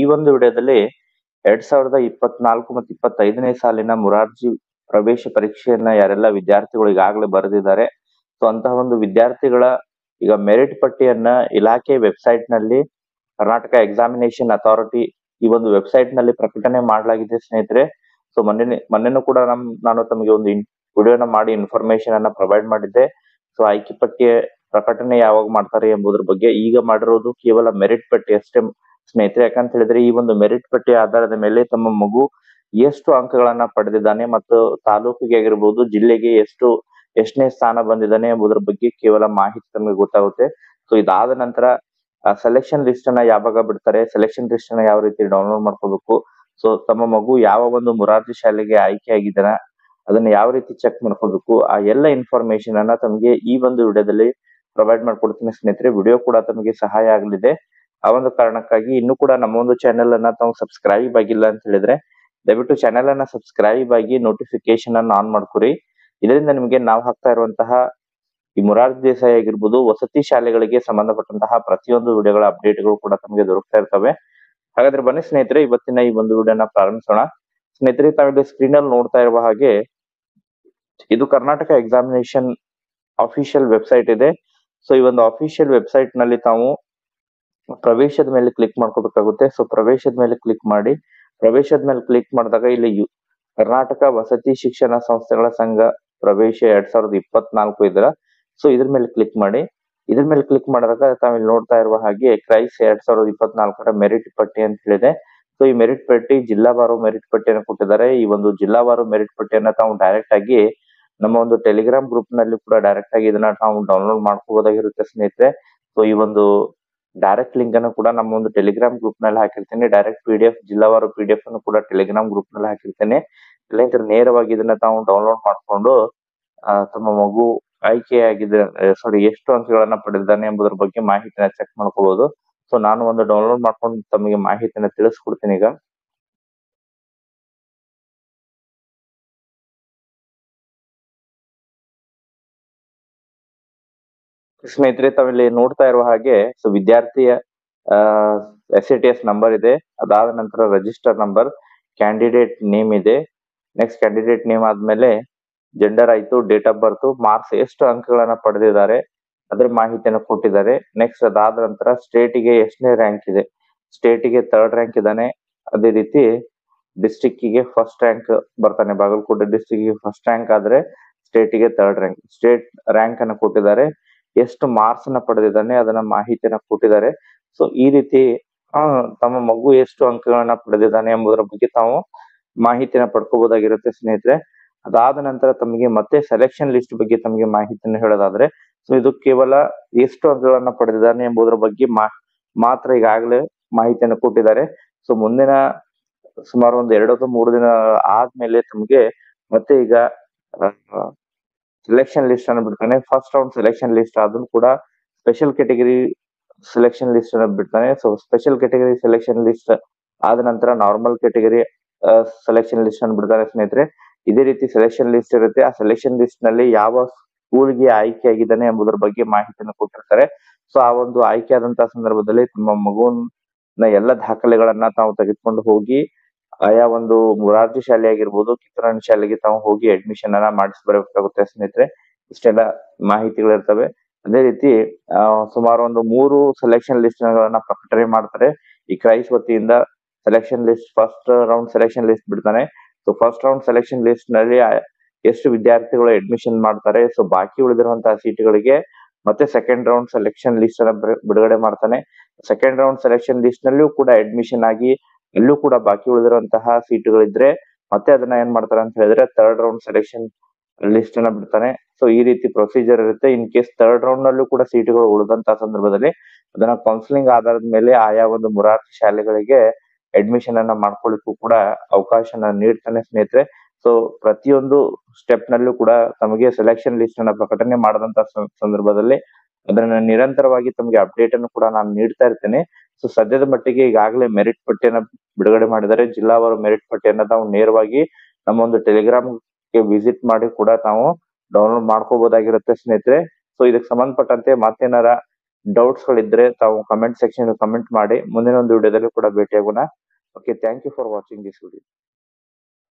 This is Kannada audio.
ಈ ಒಂದು ವಿಡಿಯೋದಲ್ಲಿ ಎರಡ್ ಸಾವಿರದ ಇಪ್ಪತ್ನಾಲ್ಕು ಮತ್ತು ಇಪ್ಪತ್ತೈದನೇ ಸಾಲಿನ ಮುರಾರ್ಜಿ ಪ್ರವೇಶ ಪರೀಕ್ಷೆಯನ್ನ ಯಾರೆಲ್ಲ ವಿದ್ಯಾರ್ಥಿಗಳು ಈಗಾಗಲೇ ಬರೆದಿದ್ದಾರೆ ಸೊ ಅಂತಹ ಒಂದು ವಿದ್ಯಾರ್ಥಿಗಳ ಈಗ ಮೆರಿಟ್ ಪಟ್ಟಿಯನ್ನ ಇಲಾಖೆ ವೆಬ್ಸೈಟ್ ನಲ್ಲಿ ಕರ್ನಾಟಕ ಎಕ್ಸಾಮಿನೇಷನ್ ಅಥಾರಿಟಿ ಈ ಒಂದು ವೆಬ್ಸೈಟ್ ನಲ್ಲಿ ಪ್ರಕಟಣೆ ಮಾಡಲಾಗಿದೆ ಸ್ನೇಹಿತರೆ ಸೊ ಮೊನ್ನೆ ಮೊನ್ನೆನೂ ಕೂಡ ನಮ್ ನಾನು ತಮಗೆ ಒಂದು ವಿಡಿಯೋನ ಮಾಡಿ ಇನ್ಫಾರ್ಮೇಶನ್ ಅನ್ನ ಪ್ರೊವೈಡ್ ಮಾಡಿದ್ದೆ ಸೊ ಆಯ್ಕೆ ಪಟ್ಟಿಯ ಪ್ರಕಟಣೆ ಯಾವಾಗ ಮಾಡ್ತಾರೆ ಎಂಬುದ್ರ ಬಗ್ಗೆ ಈಗ ಮಾಡಿರೋದು ಕೇವಲ ಮೆರಿಟ್ ಪಟ್ಟಿ ಅಷ್ಟೇ ಸ್ನೇಹಿತರೆ ಯಾಕಂತ ಹೇಳಿದ್ರೆ ಈ ಒಂದು ಮೆರಿಟ್ ಪಟ್ಟಿ ಆಧಾರದ ಮೇಲೆ ತಮ್ಮ ಮಗು ಎಷ್ಟು ಅಂಕಗಳನ್ನ ಪಡೆದಿದ್ದಾನೆ ಮತ್ತು ತಾಲೂಕಿಗೆ ಆಗಿರ್ಬೋದು ಜಿಲ್ಲೆಗೆ ಎಷ್ಟು ಎಷ್ಟನೇ ಸ್ಥಾನ ಬಂದಿದ್ದಾನೆ ಎಂಬುದರ ಬಗ್ಗೆ ಕೇವಲ ಮಾಹಿತಿ ತಮಗೆ ಗೊತ್ತಾಗುತ್ತೆ ಸೊ ಇದಾದ ನಂತರ ಸೆಲೆಕ್ಷನ್ ಲಿಸ್ಟ್ ಅನ್ನ ಯಾವಾಗ ಬಿಡ್ತಾರೆ ಸೆಲೆಕ್ಷನ್ ಲಿಸ್ಟ್ ಅನ್ನ ಯಾವ ರೀತಿ ಡೌನ್ಲೋಡ್ ಮಾಡ್ಕೋಬೇಕು ಸೊ ತಮ್ಮ ಮಗು ಯಾವ ಒಂದು ಮುರಾರ್ಜಿ ಶಾಲೆಗೆ ಆಯ್ಕೆ ಆಗಿದ್ದಾನ ಅದನ್ನ ಯಾವ ರೀತಿ ಚೆಕ್ ಮಾಡ್ಕೋಬೇಕು ಆ ಎಲ್ಲ ಇನ್ಫಾರ್ಮೇಶನ್ ಅನ್ನ ತಮಗೆ ಈ ಒಂದು ವಿಡಿಯೋದಲ್ಲಿ ಪ್ರೊವೈಡ್ ಮಾಡ್ಕೊಡ್ತೀನಿ ಸ್ನೇಹಿತರೆ ವಿಡಿಯೋ ಕೂಡ ತಮಗೆ ಸಹಾಯ ಆಗಲಿದೆ ಆ ಒಂದು ಕಾರಣಕ್ಕಾಗಿ ಇನ್ನು ಕೂಡ ನಮ್ಮ ಒಂದು ಚಾನೆಲ್ ಅನ್ನ ತಾವು ಸಬ್ಸ್ಕ್ರೈಬ್ ಆಗಿಲ್ಲ ಅಂತ ಹೇಳಿದ್ರೆ ದಯವಿಟ್ಟು ಚಾನೆಲ್ ಅನ್ನ ಸಬ್ಸ್ಕ್ರೈಬ್ ಆಗಿ ನೋಟಿಫಿಕೇಶನ್ ಅನ್ನ ಆನ್ ಮಾಡ್ಕೊರಿ ಇದರಿಂದ ನಿಮಗೆ ನಾವು ಹಾಕ್ತಾ ಇರುವಂತಹ ಈ ಮುರಾರ್ ದೇಸಾಯಿ ಆಗಿರ್ಬೋದು ವಸತಿ ಶಾಲೆಗಳಿಗೆ ಸಂಬಂಧಪಟ್ಟಂತಹ ಪ್ರತಿಯೊಂದು ವಿಡಿಯೋಗಳ ಅಪ್ಡೇಟ್ ಗಳು ಕೂಡ ತಮಗೆ ದೊರಕ್ತಾ ಇರ್ತವೆ ಹಾಗಾದ್ರೆ ಬನ್ನಿ ಸ್ನೇಹಿತರೆ ಇವತ್ತಿನ ಈ ಒಂದು ವಿಡಿಯೋನ ಪ್ರಾರಂಭಿಸೋಣ ಸ್ನೇಹಿತರೆ ತಾವಿಲ್ಲಿ ಸ್ಕ್ರೀನ್ ಅಲ್ಲಿ ನೋಡ್ತಾ ಇರುವ ಹಾಗೆ ಇದು ಕರ್ನಾಟಕ ಎಕ್ಸಾಮಿನೇಷನ್ ಅಫಿಷಿಯಲ್ ವೆಬ್ಸೈಟ್ ಇದೆ ಸೊ ಈ ಒಂದು ಅಫಿಷಿಯಲ್ ವೆಬ್ಸೈಟ್ ನಲ್ಲಿ ತಾವು ಪ್ರವೇಶದ ಮೇಲೆ ಕ್ಲಿಕ್ ಮಾಡ್ಕೋಬೇಕಾಗುತ್ತೆ ಸೊ ಪ್ರವೇಶದ ಮೇಲೆ ಕ್ಲಿಕ್ ಮಾಡಿ ಪ್ರವೇಶದ ಮೇಲೆ ಕ್ಲಿಕ್ ಮಾಡಿದಾಗ ಇಲ್ಲಿ ಯು ಕರ್ನಾಟಕ ವಸತಿ ಶಿಕ್ಷಣ ಸಂಸ್ಥೆಗಳ ಸಂಘ ಪ್ರವೇಶ ಎರಡ್ ಸಾವಿರದ ಇಪ್ಪತ್ನಾಲ್ಕು ಇದರ ಸೊ ಇದ್ರ ಮೇಲೆ ಕ್ಲಿಕ್ ಮಾಡಿ ಇದ್ರ ಮೇಲೆ ಕ್ಲಿಕ್ ಮಾಡಿದಾಗ ತಾವಿಲ್ಲಿ ನೋಡ್ತಾ ಇರುವ ಹಾಗೆ ಕ್ರೈಸ್ ಎರಡ್ ಸಾವಿರದ ಇಪ್ಪತ್ನಾಲ್ಕರ ಮೆರಿಟ್ ಪಟ್ಟಿ ಅಂತ ಹೇಳಿದೆ ಸೊ ಈ ಮೆರಿಟ್ ಪಟ್ಟಿ ಜಿಲ್ಲಾವಾರು ಮೆರಿಟ್ ಪಟ್ಟಿಯನ್ನು ಕೊಟ್ಟಿದ್ದಾರೆ ಈ ಒಂದು ಜಿಲ್ಲಾವಾರು ಮೆರಿಟ್ ಪಟ್ಟಿಯನ್ನು ತಾವು ಡೈರೆಕ್ಟ್ ಆಗಿ ನಮ್ಮ ಒಂದು ಟೆಲಿಗ್ರಾಮ್ ಗ್ರೂಪ್ ನಲ್ಲಿ ಕೂಡ ಡೈರೆಕ್ಟ್ ಆಗಿ ಇದನ್ನ ನಾವು ಡೌನ್ಲೋಡ್ ಮಾಡ್ಕೋಬಹುದಾಗಿರುತ್ತೆ ಸ್ನೇಹಿತರೆ ಸೊ ಈ ಒಂದು ಡೈರೆಕ್ಟ್ ಲಿಂಕ್ ಅನ್ನು ಕೂಡ ನಮ್ಮ ಒಂದು ಟೆಲಿಗ್ರಾಮ್ ಗ್ರೂಪ್ ನಲ್ಲಿ ಹಾಕಿರ್ತೇನೆ ಡೈರೆಕ್ಟ್ ಪಿ ಡಿ ಎಫ್ ಜಿಲ್ಲಾವಾರು ಪಿ ಡಿ ಎಫ್ ಅನ್ನು ಕೂಡ ಟೆಲಿಗ್ರಾಮ್ ಗ್ರೂಪ್ ನಲ್ಲಿ ಹಾಕಿರ್ತೇನೆ ಇಲ್ಲಾಂದ್ರೆ ನೇರವಾಗಿ ಇದನ್ನ ತಾವು ಡೌನ್ಲೋಡ್ ಮಾಡಿಕೊಂಡು ತಮ್ಮ ಮಗು ಆಯ್ಕೆಯಾಗಿದೆ ಸಾರಿ ಎಷ್ಟು ಅಂಕಗಳನ್ನ ಪಡೆದಿದ್ದಾನೆ ಎಂಬುದರ ಬಗ್ಗೆ ಮಾಹಿತಿನ ಚೆಕ್ ಮಾಡ್ಕೋಬಹುದು ಸೊ ನಾನು ಒಂದು ಡೌನ್ಲೋಡ್ ಮಾಡ್ಕೊಂಡು ತಮಗೆ ಮಾಹಿತಿನ ತಿಳಿಸ್ಕೊಡ್ತೀನಿ ಈಗ ಸ್ನೇಹಿತರೆ ತಾವಿಲ್ಲಿ ನೋಡ್ತಾ ಇರುವ ಹಾಗೆ ಸೊ ವಿದ್ಯಾರ್ಥಿಯ ಎಸ್ ಟಿ ಎಸ್ ನಂಬರ್ ಇದೆ ಅದಾದ ನಂತರ ರಿಜಿಸ್ಟರ್ ನಂಬರ್ ಕ್ಯಾಂಡಿಡೇಟ್ ನೇಮ್ ಇದೆ ನೆಕ್ಸ್ಟ್ ಕ್ಯಾಂಡಿಡೇಟ್ ನೇಮ್ ಆದ್ಮೇಲೆ ಜೆಂಡರ್ ಆಯ್ತು ಡೇಟ್ ಆಫ್ ಬರ್ತ್ ಮಾರ್ಕ್ಸ್ ಎಷ್ಟು ಅಂಕಗಳನ್ನ ಪಡೆದಿದ್ದಾರೆ ಅದ್ರ ಮಾಹಿತಿಯನ್ನು ಕೊಟ್ಟಿದ್ದಾರೆ ನೆಕ್ಸ್ಟ್ ಅದಾದ ನಂತರ ಸ್ಟೇಟಿಗೆ ಎಷ್ಟನೇ ರ್ಯಾಂಕ್ ಇದೆ ಸ್ಟೇಟಿಗೆ ಥರ್ಡ್ ರ್ಯಾಂಕ್ ಇದ್ದಾನೆ ಅದೇ ರೀತಿ ಗೆ ಫಸ್ಟ್ ರ್ಯಾಂಕ್ ಬರ್ತಾನೆ ಬಾಗಲಕೋಟೆ ಗೆ ಫಸ್ಟ್ ರ್ಯಾಂಕ್ ಆದ್ರೆ ಸ್ಟೇಟಿಗೆ ತರ್ಡ್ ರ್ಯಾಂಕ್ ಸ್ಟೇಟ್ ರ್ಯಾಂಕ್ ಅನ್ನು ಕೊಟ್ಟಿದ್ದಾರೆ ಎಷ್ಟು ಮಾರ್ಕ್ಸ್ ನ ಪಡೆದಿದ್ದಾನೆ ಅದನ್ನ ಮಾಹಿತಿಯನ್ನ ಕೊಟ್ಟಿದ್ದಾರೆ ಸೊ ಈ ರೀತಿ ತಮ್ಮ ಮಗು ಎಷ್ಟು ಅಂಕಗಳನ್ನ ಪಡೆದಿದ್ದಾನೆ ಎಂಬುದರ ಬಗ್ಗೆ ತಾವು ಮಾಹಿತಿನ ಪಡ್ಕೋಬಹುದಾಗಿರುತ್ತೆ ಸ್ನೇಹಿತರೆ ಅದಾದ ನಂತರ ತಮಗೆ ಮತ್ತೆ ಸೆಲೆಕ್ಷನ್ ಲಿಸ್ಟ್ ಬಗ್ಗೆ ತಮಗೆ ಮಾಹಿತಿಯನ್ನು ಹೇಳೋದಾದ್ರೆ ಸೊ ಇದು ಕೇವಲ ಎಷ್ಟು ಅಂಕಗಳನ್ನ ಪಡೆದಿದ್ದಾನೆ ಎಂಬುದರ ಬಗ್ಗೆ ಮಾತ್ರ ಈಗಾಗಲೇ ಮಾಹಿತಿಯನ್ನು ಕೊಟ್ಟಿದ್ದಾರೆ ಸೊ ಮುಂದಿನ ಸುಮಾರು ಒಂದು ಎರಡು ಮೂರು ದಿನ ಆದ್ಮೇಲೆ ತಮಗೆ ಮತ್ತೆ ಈಗ ಸೆಲೆಕ್ಷನ್ ಲಿಸ್ಟ್ ಅನ್ನ ಬಿಡ್ತಾನೆ ಫಸ್ಟ್ ರೌಂಡ್ ಸೆಲೆಕ್ಷನ್ ಲಿಸ್ಟ್ ಆದ್ರೂ ಕೂಡ ಸ್ಪೆಷಲ್ ಕೆಟಗರಿ ಸೆಲೆಕ್ಷನ್ ಲಿಸ್ಟ್ ಅನ್ನ ಬಿಡ್ತಾನೆ so special category selection list ಆದ ನಂತರ ನಾರ್ಮಲ್ ಕೆಟಗರಿ ಸೆಲೆಕ್ಷನ್ ಲಿಸ್ಟ್ ಅನ್ನು ಬಿಡ್ತಾನೆ ಸ್ನೇಹಿತರೆ ಇದೇ ರೀತಿ ಸೆಲೆಕ್ಷನ್ ಲಿಸ್ಟ್ ಇರುತ್ತೆ ಆ ಸೆಲೆಕ್ಷನ್ ಲಿಸ್ಟ್ ನಲ್ಲಿ ಯಾವ ಸ್ಕೂಲ್ಗೆ ಆಯ್ಕೆ ಆಗಿದ್ದಾನೆ ಎಂಬುದರ ಬಗ್ಗೆ ಮಾಹಿತಿಯನ್ನು ಕೊಟ್ಟಿರ್ತಾರೆ ಸೊ ಆ ಒಂದು ಆಯ್ಕೆ ಆದಂತಹ ಸಂದರ್ಭದಲ್ಲಿ ತಮ್ಮ ನ ಎಲ್ಲ ದಾಖಲೆಗಳನ್ನ ತಾವು ತೆಗೆದುಕೊಂಡು ಹೋಗಿ ಆಯಾ ಒಂದು ಮುರಾರ್ಜಿ ಶಾಲೆ ಆಗಿರ್ಬೋದು ಕಿತ್ತೂರಾಣಿ ಶಾಲೆಗೆ ತಾವು ಹೋಗಿ ಅಡ್ಮಿಷನ್ ಅನ್ನ ಮಾಡಿಸಿ ಬರಬೇಕಾಗುತ್ತೆ ಸ್ನೇಹಿತರೆ ಇಷ್ಟೆಲ್ಲ ಮಾಹಿತಿಗಳಿರ್ತವೆ ಅದೇ ರೀತಿ ಸುಮಾರು ಒಂದು ಮೂರು ಸೆಲೆಕ್ಷನ್ ಲಿಸ್ಟ್ ಗಳನ್ನ ಪ್ರಕಟಣೆ ಮಾಡ್ತಾರೆ ಈ ಕ್ರೈಸ್ ವತಿಯಿಂದ selection list first round selection list ಬಿಡ್ತಾನೆ so first round selection list ನಲ್ಲಿ ಎಷ್ಟು ವಿದ್ಯಾರ್ಥಿಗಳು ಅಡ್ಮಿಷನ್ ಮಾಡ್ತಾರೆ ಸೊ ಬಾಕಿ ಉಳಿದಿರುವಂತಹ ಗಳಿಗೆ ಮತ್ತೆ ಸೆಕೆಂಡ್ ರೌಂಡ್ ಸೆಲೆಕ್ಷನ್ ಲಿಸ್ಟ್ ಅನ್ನ ಬಿಡುಗಡೆ ಮಾಡ್ತಾನೆ ಸೆಕೆಂಡ್ ರೌಂಡ್ ಸೆಲೆಕ್ಷನ್ ಲಿಸ್ಟ್ ನಲ್ಲಿಯೂ ಕೂಡ ಅಡ್ಮಿಷನ್ ಆಗಿ ಎಲ್ಲೂ ಕೂಡ ಬಾಕಿ ಉಳಿದಿರುವಂತಹ ಸೀಟುಗಳಿದ್ರೆ ಮತ್ತೆ ಅದನ್ನ ಏನ್ ಮಾಡ್ತಾರೆ ಅಂತ ಹೇಳಿದ್ರೆ ಥರ್ಡ್ ರೌಂಡ್ ಸೆಲೆಕ್ಷನ್ ಲಿಸ್ಟ್ ಅನ್ನ ಬಿಡ್ತಾನೆ ಸೊ ಈ ರೀತಿ ಪ್ರೊಸೀಜರ್ ಇರುತ್ತೆ ಇನ್ ಕೇಸ್ ಥರ್ಡ್ ರೌಂಡ್ ನಲ್ಲೂ ಕೂಡ ಸೀಟುಗಳು ಉಳಿದಂತಹ ಸಂದರ್ಭದಲ್ಲಿ ಅದನ್ನ ಕೌನ್ಸಿಲಿಂಗ್ ಆಧಾರದ ಮೇಲೆ ಆಯಾ ಒಂದು ಮುರಾರ್ಜಿ ಶಾಲೆಗಳಿಗೆ ಅಡ್ಮಿಷನ್ ಅನ್ನ ಮಾಡ್ಕೊಳ್ಳಿಕ್ಕೂ ಕೂಡ ಅವಕಾಶನ ನೀಡ್ತಾನೆ ಸ್ನೇಹಿತರೆ ಸೊ ಪ್ರತಿಯೊಂದು ಸ್ಟೆಪ್ ನಲ್ಲೂ ಕೂಡ ತಮಗೆ ಸೆಲೆಕ್ಷನ್ ಲಿಸ್ಟ್ ಅನ್ನ ಪ್ರಕಟಣೆ ಮಾಡದಂತ ಸಂದರ್ಭದಲ್ಲಿ ಅದನ್ನ ನಿರಂತರವಾಗಿ ತಮಗೆ ಅಪ್ಡೇಟ್ ಅನ್ನು ಕೂಡ ನಾನು ನೀಡ್ತಾ ಇರ್ತೇನೆ ಸೊ ಸದ್ಯದ ಮಟ್ಟಿಗೆ ಈಗಾಗಲೇ ಮೆರಿಟ್ ಪಟ್ಟಿಯನ್ನ ಬಿಡುಗಡೆ ಮಾಡಿದರೆ ಜಿಲ್ಲಾವಾರು ಮೆರಿಟ್ ಪಟ್ಟಿಯನ್ನ ತಾವು ನೇರವಾಗಿ ನಮ್ಮ ಒಂದು ಟೆಲಿಗ್ರಾಮ್ ಗೆ ವಿಸಿಟ್ ಮಾಡಿ ಕೂಡ ತಾವು ಡೌನ್ಲೋಡ್ ಮಾಡ್ಕೋಬಹುದಾಗಿರುತ್ತೆ ಸ್ನೇಹಿತರೆ ಸೊ ಇದಕ್ಕೆ ಸಂಬಂಧಪಟ್ಟಂತೆ ಮತ್ತೇನಾರ ಡೌಟ್ಸ್ ಗಳಿದ್ರೆ ತಾವು ಕಮೆಂಟ್ ಸೆಕ್ಷನ್ ಕಮೆಂಟ್ ಮಾಡಿ ಮುಂದಿನ ಒಂದು ವಿಡಿಯೋದಲ್ಲಿ ಕೂಡ ಭೇಟಿಯಾಗೋಣ okay thank you for watching this video